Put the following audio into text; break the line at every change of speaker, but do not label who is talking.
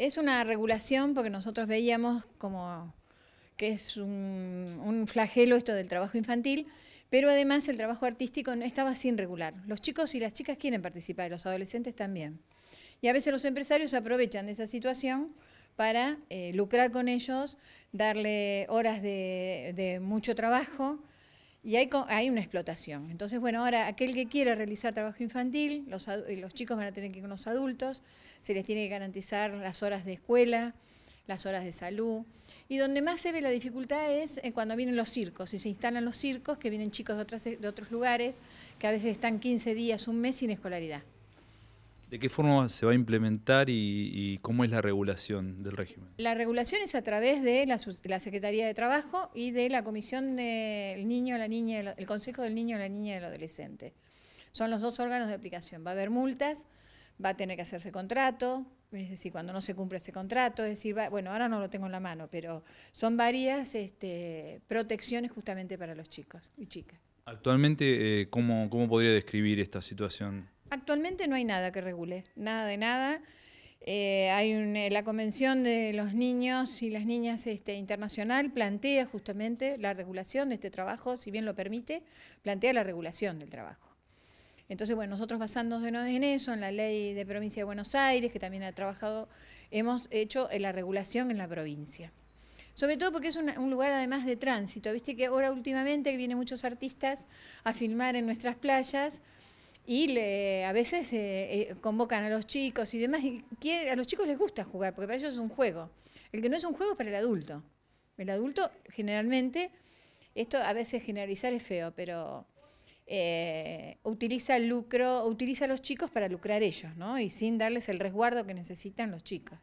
Es una
regulación porque nosotros veíamos como que es un, flagelo esto del trabajo infantil, pero además el trabajo artístico no estaba sin regular. Los chicos y las chicas quieren participar, los adolescentes también. Y a veces los empresarios aprovechan de esa situación para eh, lucrar con ellos, darle horas de mucho trabajo y hay, una explotación. Entonces, bueno, ahora aquel que quiera realizar trabajo infantil, los, los chicos van a tener que ir con los adultos, se les tiene que garantizar las horas de escuela, las horas de salud. Y donde más se ve la dificultad es eh, cuando vienen los circos, y se instalan los circos, que vienen chicos de, de otros lugares, que a veces están 15 días, un mes sin escolaridad.
¿De qué forma se va a implementar y, cómo es la regulación del régimen?
La regulación es a través de la, Secretaría de Trabajo y de la Comisión del Niño, la Niña, el Consejo del Niño, la Niña y el Adolescente. Son los dos órganos de aplicación. Va a haber multas, va a tener que hacerse contrato, es decir, cuando no se cumple ese contrato, es decir, bueno, ahora no lo tengo en la mano, pero son varias este, protecciones justamente para los chicos y chicas.
Actualmente, eh, ¿cómo podría describir esta situación?
Actualmente no hay nada que regule, nada de nada. Eh, hay eh, la Convención de los Niños y las Niñas este, Internacional plantea justamente la regulación de este trabajo, si bien lo permite, plantea la regulación del trabajo. Entonces, bueno, nosotros basándonos en eso, en la ley de provincia de Buenos Aires, que también ha trabajado, hemos hecho eh, la regulación en la provincia. Sobre todo porque es un, un lugar además de tránsito. Viste que ahora últimamente vienen muchos artistas a filmar en nuestras playas, y a veces eh, eh, convocan a los chicos y demás. Y a los chicos les gusta jugar, porque para ellos es un juego. El que no es un juego es para el adulto. El adulto generalmente, esto a veces generalizar es feo, pero eh, utiliza el lucro, utiliza a
los chicos para lucrar ellos, ¿no? Y sin darles el resguardo que necesitan los chicos.